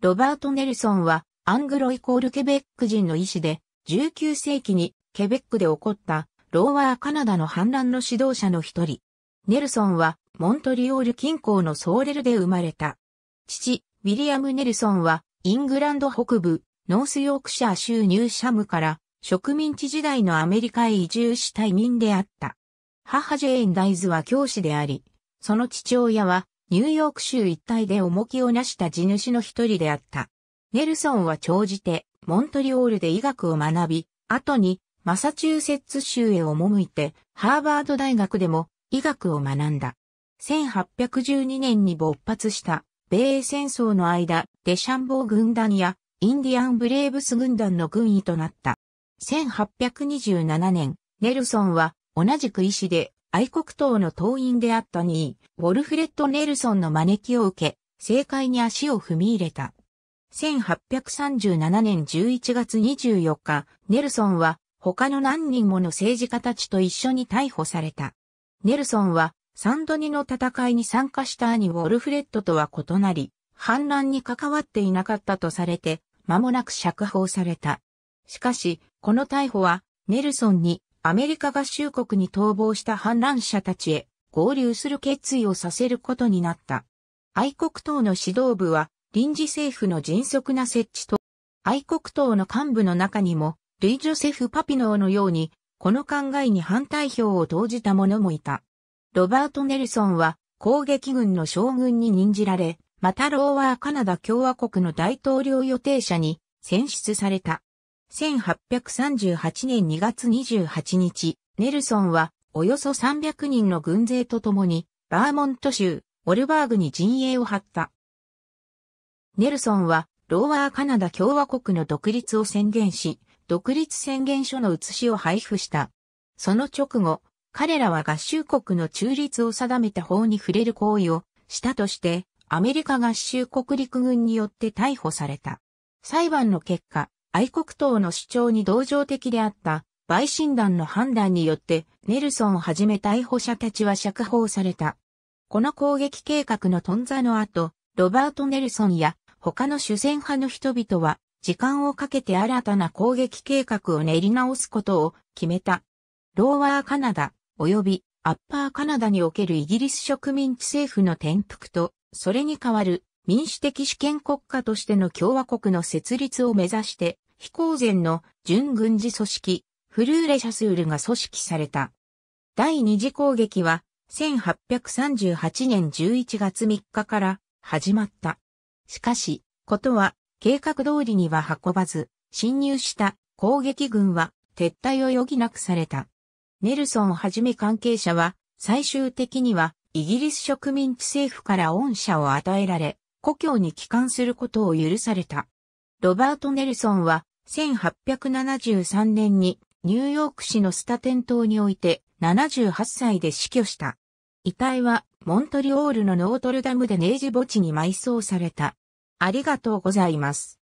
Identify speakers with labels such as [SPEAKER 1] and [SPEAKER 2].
[SPEAKER 1] ロバート・ネルソンは、アングロイコールケベック人の医師で、19世紀にケベックで起こったローワーカナダの反乱の指導者の一人。ネルソンはモントリオール近郊のソーレルで生まれた。父、ウィリアム・ネルソンはイングランド北部ノースヨークシャー州ニューシャムから植民地時代のアメリカへ移住した移民であった。母ジェーン・ダイズは教師であり、その父親はニューヨーク州一帯で重きをなした地主の一人であった。ネルソンは長じて、モントリオールで医学を学び、後に、マサチューセッツ州へ赴いて、ハーバード大学でも医学を学んだ。1812年に勃発した米英戦争の間、デシャンボー軍団やインディアンブレーブス軍団の軍医となった。1827年、ネルソンは同じく医師で愛国党の党員であったニー、ウォルフレッド・ネルソンの招きを受け、政界に足を踏み入れた。1837年11月24日、ネルソンは他の何人もの政治家たちと一緒に逮捕された。ネルソンはサンドニの戦いに参加した兄ウォルフレッドとは異なり、反乱に関わっていなかったとされて、間もなく釈放された。しかし、この逮捕は、ネルソンにアメリカ合衆国に逃亡した反乱者たちへ合流する決意をさせることになった。愛国党の指導部は臨時政府の迅速な設置と、愛国党の幹部の中にも、ルイ・ジョセフ・パピノーのように、この考えに反対票を投じた者もいた。ロバート・ネルソンは攻撃軍の将軍に任じられ、またローーカナダ共和国の大統領予定者に選出された。1838年2月28日、ネルソンはおよそ300人の軍勢と共にバーモント州オルバーグに陣営を張った。ネルソンはローワーカナダ共和国の独立を宣言し、独立宣言書の写しを配布した。その直後、彼らは合衆国の中立を定めた法に触れる行為をしたとして、アメリカ合衆国陸軍によって逮捕された。裁判の結果、愛国党の主張に同情的であった陪審団の判断によってネルソンをはじめ逮捕者たちは釈放された。この攻撃計画の頓挫の後、ロバート・ネルソンや他の主戦派の人々は時間をかけて新たな攻撃計画を練り直すことを決めた。ローワーカナダ及びアッパーカナダにおけるイギリス植民地政府の転覆と、それに代わる民主的主権国家としての共和国の設立を目指して飛行前の準軍事組織、フルーレ・シャスールが組織された。第二次攻撃は、1838年11月3日から始まった。しかし、ことは計画通りには運ばず、侵入した攻撃軍は撤退を余儀なくされた。ネルソンはじめ関係者は、最終的にはイギリス植民地政府から恩赦を与えられ、故郷に帰還することを許された。ロバート・ネルソンは1873年にニューヨーク市のスタテン島において78歳で死去した。遺体はモントリオールのノートルダムでネージ墓地に埋葬された。ありがとうございます。